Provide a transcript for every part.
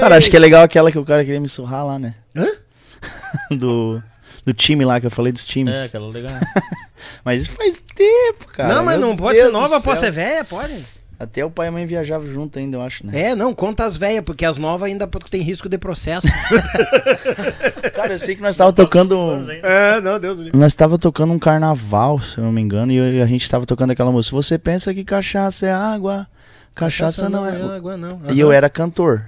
Cara, acho que é legal aquela que o cara queria me surrar lá, né? Hã? Do, do time lá, que eu falei dos times. É, aquela legal. mas isso faz tempo, cara. Não, mas Meu não pode ser nova, pode ser velha, pode. Até o pai e a mãe viajavam junto ainda, eu acho, né? É, não, conta as velhas, porque as novas ainda tem risco de processo. cara, eu sei que nós estávamos tocando. É, não, Deus livre. Nós estávamos tocando um carnaval, se eu não me engano, e a gente estava tocando aquela música. Você pensa que cachaça é água, cachaça, cachaça não, não, é, é água, não. E eu era cantor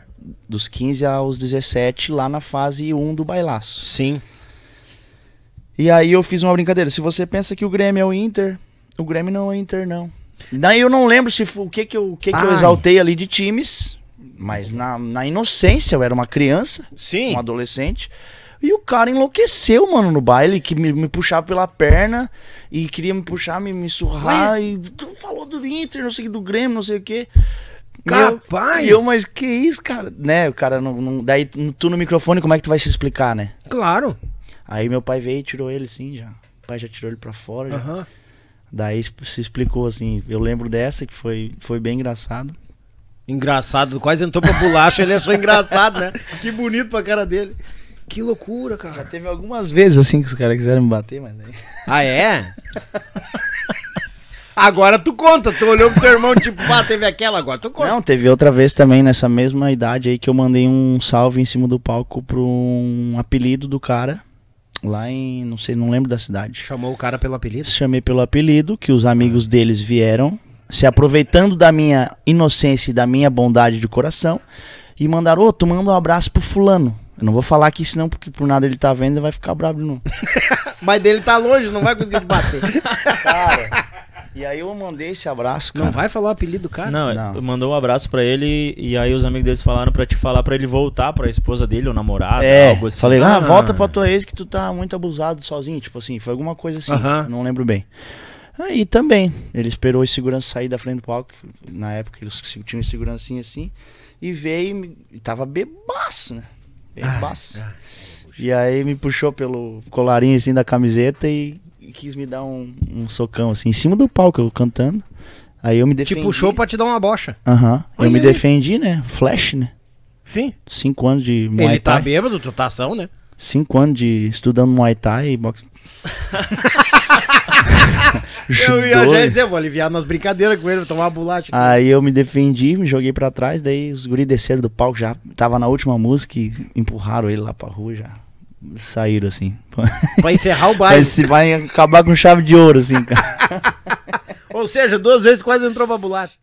dos 15 aos 17 lá na fase 1 do bailaço. Sim. E aí eu fiz uma brincadeira. Se você pensa que o Grêmio é o Inter, o Grêmio não é o Inter, não. Daí eu não lembro se o que, que, eu, o que, que eu ah. exaltei ali de times, mas na, na inocência eu era uma criança, Sim. um adolescente. E o cara enlouqueceu, mano, no baile, que me, me puxava pela perna e queria me puxar, me, me surrar. Ué? E tu falou do Inter, não sei o que, do Grêmio, não sei o que. Capaz! E eu, mas que isso, cara? Né, o cara não, não, Daí tu no microfone, como é que tu vai se explicar, né? Claro. Aí meu pai veio e tirou ele, sim, já. O pai já tirou ele pra fora. Daí se explicou assim. Eu lembro dessa que foi, foi bem engraçado. Engraçado, quase entrou pra bolacha, ele achou engraçado, né? Que bonito pra cara dele. Que loucura, cara. Já teve algumas vezes assim que os caras quiseram me bater, mas. aí. Ah, é? Agora tu conta, tu olhou pro teu irmão, tipo, pá, ah, teve aquela, agora tu conta. Não, teve outra vez também, nessa mesma idade aí, que eu mandei um salve em cima do palco pro um apelido do cara. Lá em, não sei, não lembro da cidade. Chamou o cara pelo apelido? Chamei pelo apelido, que os amigos deles vieram, se aproveitando da minha inocência e da minha bondade de coração, e mandaram, ô, oh, tu manda um abraço pro fulano. Eu não vou falar aqui, senão, porque por nada ele tá vendo, ele vai ficar bravo de novo. Mas dele tá longe, não vai conseguir bater. cara, e aí eu mandei esse abraço, cara. Não vai falar o apelido do cara? Não, Não. mandou um abraço para ele e aí os amigos deles falaram para te falar para ele voltar para a esposa dele ou namorada, é, algo assim. Falei, ah, ah, volta pra tua ex que tu tá muito abusado sozinho, tipo assim, foi alguma coisa assim, uh -huh. não lembro bem. Aí ah, também, ele esperou o segurança sair da frente do palco, na época eles tinham segurancinha assim, e veio e tava bebaço, né? Ah, bebaço. Ah, ah, e aí me puxou pelo colarinho assim da camiseta e quis me dar um, um socão assim em cima do palco, eu cantando. Aí eu me defendi. Te puxou pra te dar uma bocha. Aham. Uhum. Eu me defendi, né? Flash, né? Sim. Cinco anos de Muay Ele tá Thai. bêbado, tu tá ação, né? Cinco anos de estudando Muay Thai e boxe. eu ia já dizer, vou aliviar nas brincadeiras com ele, vou tomar uma bolacha. Aí eu me defendi, me joguei pra trás, daí os guri desceram do palco, já tava na última música e empurraram ele lá pra rua já saíram, assim. Pra encerrar o bairro Vai, vai acabar com chave de ouro, assim, cara. Ou seja, duas vezes quase entrou pra bolacha.